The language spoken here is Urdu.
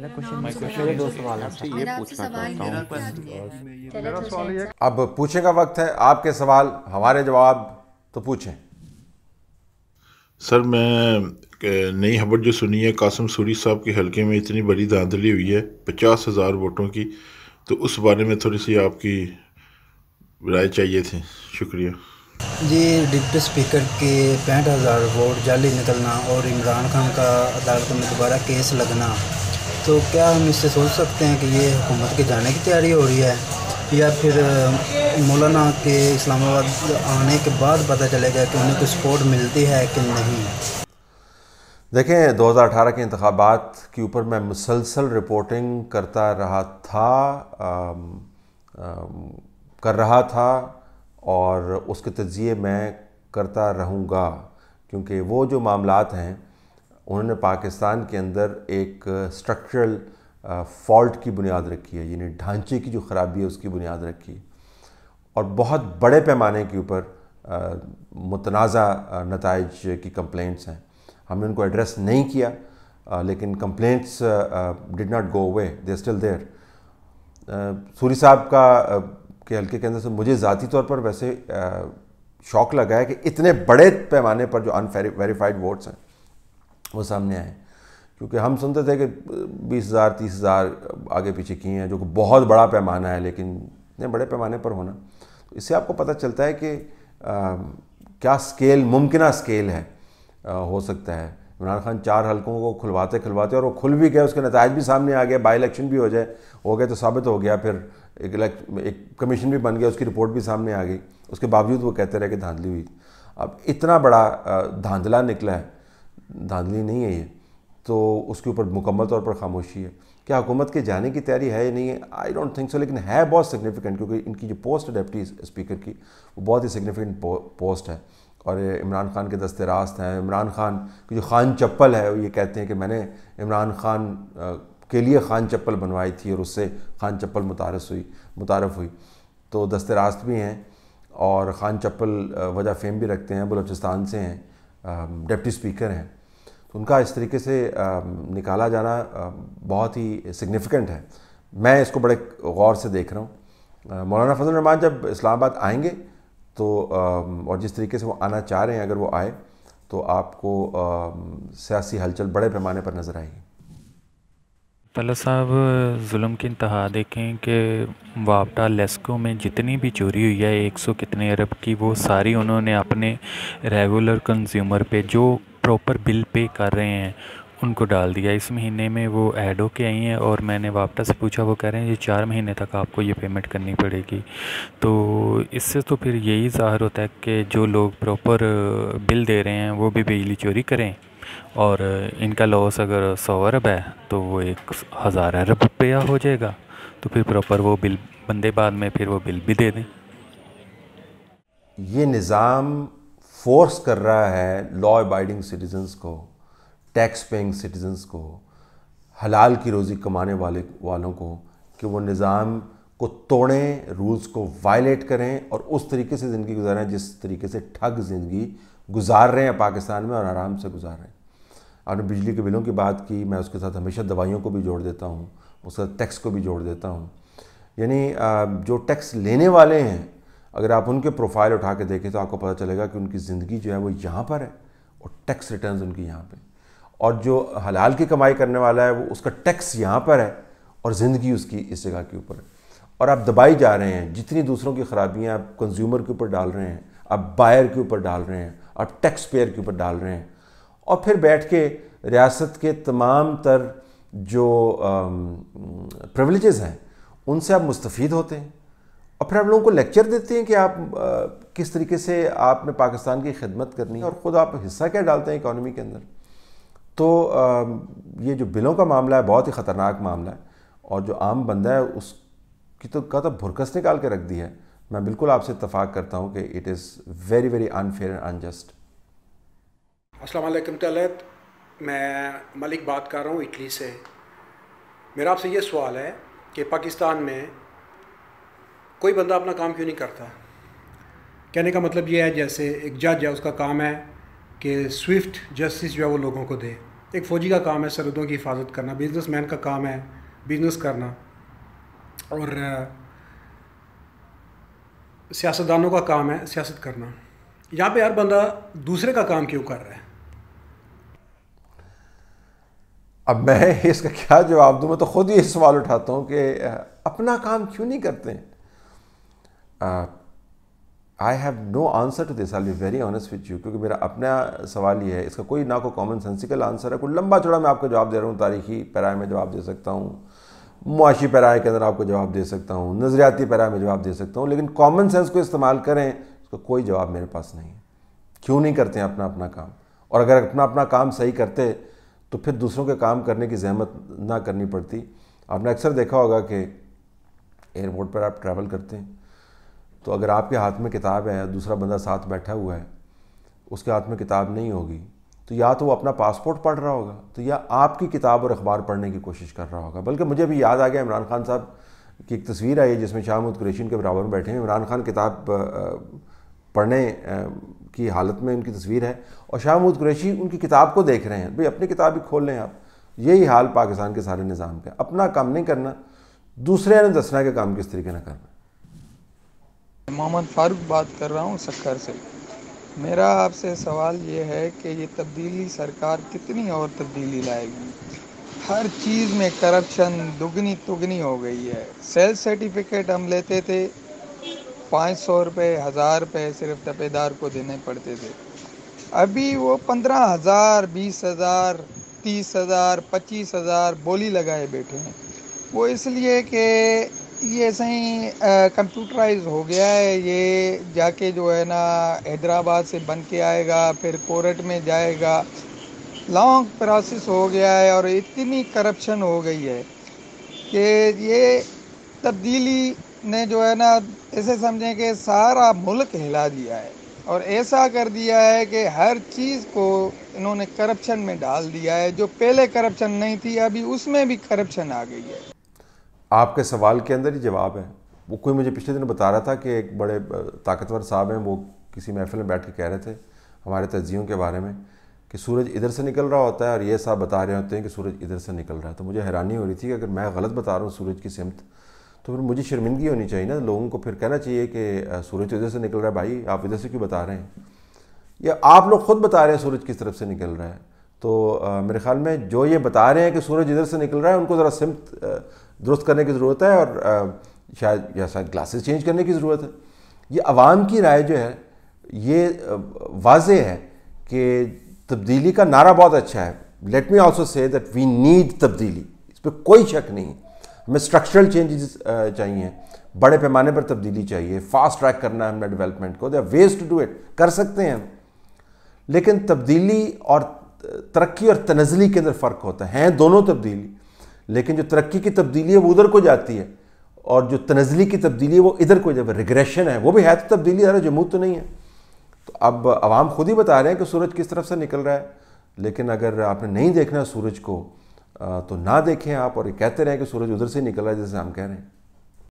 یہ اب پوچھنے کا وقت ہے آپ کے سوال ہمارے جواب تو پوچھیں سر میں نئی خبر جو سنی ہے قاسم سوری صاحب کے حلقے میں اتنی بڑی دھاندلی ہوئی ہے پچاس ہزار ووٹوں کی تو اس بارے میں تھوڑی سی آپ کی رائے چاہیے تھی شکریہ جی ڈپٹی اسپیکر کے پینٹ ہزار ووٹ جعلی نکلنا اور عمران خان کا عدالت میں دوبارہ کیس لگنا تو کیا ہم اس سے سوچ سکتے ہیں کہ یہ حکومت کے جانے کی تیاری ہو رہی ہے یا پھر مولانا کے اسلام آباد آنے کے بعد پتہ چلے گا کہ انہیں کوئی سپورٹ ملتی ہے کہ نہیں دیکھیں دو ہزار اٹھارہ کے انتخابات کے اوپر میں مسلسل رپورٹنگ کرتا رہا تھا کر رہا تھا اور اس کے تجزیے میں کرتا رہوں گا کیونکہ وہ جو معاملات ہیں انہوں نے پاکستان کے اندر ایک سٹرکچرل فالٹ کی بنیاد رکھی ہے یعنی ڈھانچے کی جو خرابی ہے اس کی بنیاد رکھی اور بہت بڑے پیمانے کے اوپر متنازع نتائج کی کمپلینٹس ہیں ہم نے ان کو ایڈریس نہیں کیا لیکن complaints did not go away they still there sorry صاحب کا کے حلقے کے اندر سے مجھے ذاتی طور پر ویسے شوق لگا ہے کہ اتنے بڑے پیمانے پر جو ان ویریفائڈ ووٹس ہیں وہ سامنے آئے کیونکہ ہم سنتے تھے کہ بیس ہزار تیس ہزار آگے پیچھے کیے ہیں جو کہ بہت بڑا پیمانہ ہے لیکن اتنے بڑے پیمانے پر ہونا تو اس سے آپ کو پتہ چلتا ہے کہ کیا سکیل ممکنہ سکیل ہے ہو سکتا ہے عمران خان چار حلقوں کو کھلواتے کھلواتے اور وہ کھل بھی گئے اس کے نتائج بھی سامنے آ گئے بائی الیکشن بھی ہو جائے ہو گئے تو ثابت ہو گیا پھر ایک الیکشن ایک کمیشن بھی بن گیا اس کی رپورٹ بھی سامنے آ گئی اس کے باوجود وہ کہتے رہے کہ دھاندلی ہوئی اب اتنا بڑا دھاندلا نکلا ہے دھاندلی نہیں ہے یہ تو اس کے اوپر مکمل طور پر خاموشی ہے کیا حکومت کے جانے کی تیاری ہے یا نہیں ہے آئی ڈونٹ تھنک سو لیکن ہے بہت سگنیفیکنٹ کیونکہ ان کی جو پوسٹ ہے ڈیپٹی اسپیکر کی وہ بہت ہی سگنیفیکنٹ پوسٹ ہے اور عمران خان کے دست راست ہیں عمران خان کی جو خان چپل ہے یہ کہتے ہیں کہ میں نے عمران خان کے لیے خان چپل بنوائی تھی اور اس سے خان چپل متعارف ہوئی متعارف ہوئی تو دست راست بھی ہیں اور خان چپل وجہ فیم بھی رکھتے ہیں بلوچستان سے ہیں ڈپٹی اسپیکر ہیں ان کا اس طریقے سے نکالا جانا بہت ہی سگنیفیکنٹ ہے میں اس کو بڑے غور سے دیکھ رہا ہوں مولانا فضل الرحمان جب اسلام آباد آئیں گے تو اور جس طریقے سے وہ آنا چاہ رہے ہیں اگر وہ آئے تو آپ کو سیاسی ہلچل بڑے پیمانے پر نظر آئے گی طلا صاحب ظلم کی انتہا دیکھیں کہ وابٹا لیسکو میں جتنی بھی چوری ہوئی ہے ایک سو کتنے ارب کی وہ ساری انہوں نے اپنے ریگولر کنزیومر پہ جو پراپر بل پے کر رہے ہیں ان کو ڈال دیا اس مہینے میں وہ ایڈ ہو کے آئی ہیں اور میں نے واپٹا سے پوچھا وہ کہہ رہے ہیں یہ چار مہینے تک آپ کو یہ پیمنٹ کرنی پڑے گی تو اس سے تو پھر یہی ظاہر ہوتا ہے کہ جو لوگ پراپر بل دے رہے ہیں وہ بھی بجلی چوری کریں اور ان کا لاس اگر سو ارب ہے تو وہ ایک ہزار ارب روپیہ ہو جائے گا تو پھر پراپر وہ بل بندے بعد میں پھر وہ بل بھی دے دیں یہ نظام فورس کر رہا ہے لا ابائڈنگ سٹیزنس کو ٹیکس پینگ سٹیزنس کو حلال کی روزی کمانے والے والوں کو کہ وہ نظام کو توڑیں رولز کو وائلیٹ کریں اور اس طریقے سے زندگی گزاریں جس طریقے سے ٹھگ زندگی گزار رہے ہیں پاکستان میں اور آرام سے گزار رہے ہیں آپ نے بجلی کے بلوں کی بات کی میں اس کے ساتھ ہمیشہ دوائیوں کو بھی جوڑ دیتا ہوں اس کے ساتھ ٹیکس کو بھی جوڑ دیتا ہوں یعنی جو ٹیکس لینے والے ہیں اگر آپ ان کے پروفائل اٹھا کے دیکھیں تو آپ کو پتہ چلے گا کہ ان کی زندگی جو ہے وہ یہاں پر ہے اور ٹیکس ریٹرنز ان کی یہاں پہ اور جو حلال کی کمائی کرنے والا ہے وہ اس کا ٹیکس یہاں پر ہے اور زندگی اس کی اس جگہ کے اوپر ہے اور آپ دبائی جا رہے ہیں جتنی دوسروں کی خرابیاں آپ کنزیومر کے اوپر ڈال رہے ہیں آپ بائر کے اوپر ڈال رہے ہیں آپ ٹیکس پیئر کے اوپر ڈال رہے ہیں اور پھر بیٹھ کے ریاست کے تمام تر جو پرولیجز ہیں ان سے آپ مستفید ہوتے ہیں اور پھر آپ لوگوں کو لیکچر دیتے ہیں کہ آپ کس طریقے سے آپ نے پاکستان کی خدمت کرنی ہے اور خود آپ حصہ کیا ڈالتے ہیں اکانومی کے اندر تو یہ جو بلوں کا معاملہ ہے بہت ہی خطرناک معاملہ ہے اور جو عام بندہ ہے اس کی تو تھا بھرکس نکال کے رکھ دی ہے میں بالکل آپ سے اتفاق کرتا ہوں کہ it is very very unfair and unjust السلام علیکم طلعت میں ملک بات کر رہا ہوں اٹلی سے میرا آپ سے یہ سوال ہے کہ پاکستان میں کوئی بندہ اپنا کام کیوں نہیں کرتا کہنے کا مطلب یہ ہے جیسے ایک جج ہے اس کا کام ہے کہ سوئفٹ جسٹس جو ہے وہ لوگوں کو دے ایک فوجی کا کام ہے سرحدوں کی حفاظت کرنا بزنس مین کا کام ہے بزنس کرنا اور سیاستدانوں کا کام ہے سیاست کرنا یہاں پہ ہر بندہ دوسرے کا کام کیوں کر رہا ہے اب میں اس کا کیا جواب دوں میں تو خود ہی سوال اٹھاتا ہوں کہ اپنا کام کیوں نہیں کرتے ہیں I have no answer to this all be very honest with you کیونکہ میرا اپنا سوال یہ ہے اس کا کوئی نہ کوئی کامن سینسیکل آنسر ہے کوئی لمبا چوڑا میں آپ کو جواب دے رہا ہوں تاریخی پیرائے میں جواب دے سکتا ہوں معاشی پیرائے کے اندر آپ کو جواب دے سکتا ہوں نظریاتی پیرائے میں جواب دے سکتا ہوں لیکن کامن سینس کو استعمال کریں اس کا کوئی جواب میرے پاس نہیں ہے کیوں نہیں کرتے ہیں اپنا اپنا کام اور اگر اپنا اپنا کام صحیح کرتے تو پھر دوسروں کے کام کرنے کی زحمت نہ کرنی پڑتی آپ نے اکثر دیکھا ہوگا کہ ایئرپورٹ پر آپ ٹریول کرتے ہیں تو اگر آپ کے ہاتھ میں کتاب ہے دوسرا بندہ ساتھ بیٹھا ہوا ہے اس کے ہاتھ میں کتاب نہیں ہوگی تو یا تو وہ اپنا پاسپورٹ پڑھ رہا ہوگا تو یا آپ کی کتاب اور اخبار پڑھنے کی کوشش کر رہا ہوگا بلکہ مجھے بھی یاد آ گیا عمران خان صاحب کی ایک تصویر آئی ہے جس میں شاہ محمود قریشین کے برابر میں بیٹھے ہیں عمران خان کتاب پڑھنے کی حالت میں ان کی تصویر ہے اور شاہ محمود قریشی ان کی کتاب کو دیکھ رہے ہیں بھائی اپنی کتاب ہی کھول لیں آپ یہی حال پاکستان کے سارے نظام کا اپنا کام نہیں کرنا دوسرے نے دسنا کے کہ کام کس طریقے نہ کرنا محمد فاروق بات کر رہا ہوں سکھر سے میرا آپ سے سوال یہ ہے کہ یہ تبدیلی سرکار کتنی اور تبدیلی لائے گی ہر چیز میں کرپشن دگنی تگنی ہو گئی ہے سیل سرٹیفکیٹ ہم لیتے تھے پانچ سو روپے ہزار روپے صرف تپے دار کو دینے پڑتے تھے ابھی وہ پندرہ ہزار بیس ہزار تیس ہزار پچیس ہزار بولی لگائے بیٹھے ہیں وہ اس لیے کہ یہ صحیح کمپیوٹرائز ہو گیا ہے یہ جا کے جو ہے نا حیدرآباد سے بن کے آئے گا پھر کورٹ میں جائے گا لانگ پروسیس ہو گیا ہے اور اتنی کرپشن ہو گئی ہے کہ یہ تبدیلی نے جو ہے نا ایسے سمجھیں کہ سارا ملک ہلا دیا ہے اور ایسا کر دیا ہے کہ ہر چیز کو انہوں نے کرپشن میں ڈال دیا ہے جو پہلے کرپشن نہیں تھی ابھی اس میں بھی کرپشن آ گئی ہے آپ کے سوال کے اندر ہی جواب ہے وہ کوئی مجھے پچھلے دن بتا رہا تھا کہ ایک بڑے طاقتور صاحب ہیں وہ کسی محفل میں بیٹھ کے کہہ رہے تھے ہمارے تجزیوں کے بارے میں کہ سورج ادھر سے نکل رہا ہوتا ہے اور یہ صاحب بتا رہے ہوتے ہیں کہ سورج ادھر سے نکل رہا ہے تو مجھے حیرانی ہو رہی تھی کہ اگر میں غلط بتا رہا ہوں سورج کی سمت تو پھر مجھے شرمندگی ہونی چاہیے نا لوگوں کو پھر کہنا چاہیے کہ سورج ادھر سے نکل رہا ہے بھائی آپ ادھر سے کیوں بتا رہے ہیں یا آپ لوگ خود بتا رہے ہیں سورج کس طرف سے نکل رہا ہے تو میرے خیال میں جو یہ بتا رہے ہیں کہ سورج ادھر سے نکل رہا ہے ان کو ذرا سمت درست کرنے کی ضرورت ہے اور شاید یا شاید گلاسز چینج کرنے کی ضرورت ہے یہ عوام کی رائے جو ہے یہ واضح ہے کہ تبدیلی کا نعرہ بہت اچھا ہے let me also say that we need تبدیلی اس پہ کوئی شک نہیں ہمیں اسٹرکچرل چینجز چاہیے بڑے پیمانے پر تبدیلی چاہیے فاسٹ ٹریک کرنا ہے ہم نے ڈیولپمنٹ کو ویز ٹو ڈو اٹ کر سکتے ہیں لیکن تبدیلی اور ترقی اور تنزلی کے اندر فرق ہوتا ہے ہیں دونوں تبدیلی لیکن جو ترقی کی تبدیلی ہے وہ ادھر کو جاتی ہے اور جو تنزلی کی تبدیلی ہے وہ ادھر کو جب ریگریشن ہے وہ بھی ہے تو تبدیلی ذرا جمود تو نہیں ہے تو اب عوام خود ہی بتا رہے ہیں کہ سورج کس طرف سے نکل رہا ہے لیکن اگر آپ نے نہیں دیکھنا سورج کو تو نہ دیکھیں آپ اور یہ کہتے رہیں کہ سورج ادھر سے نکل رہا ہے جیسے ہم کہہ رہے ہیں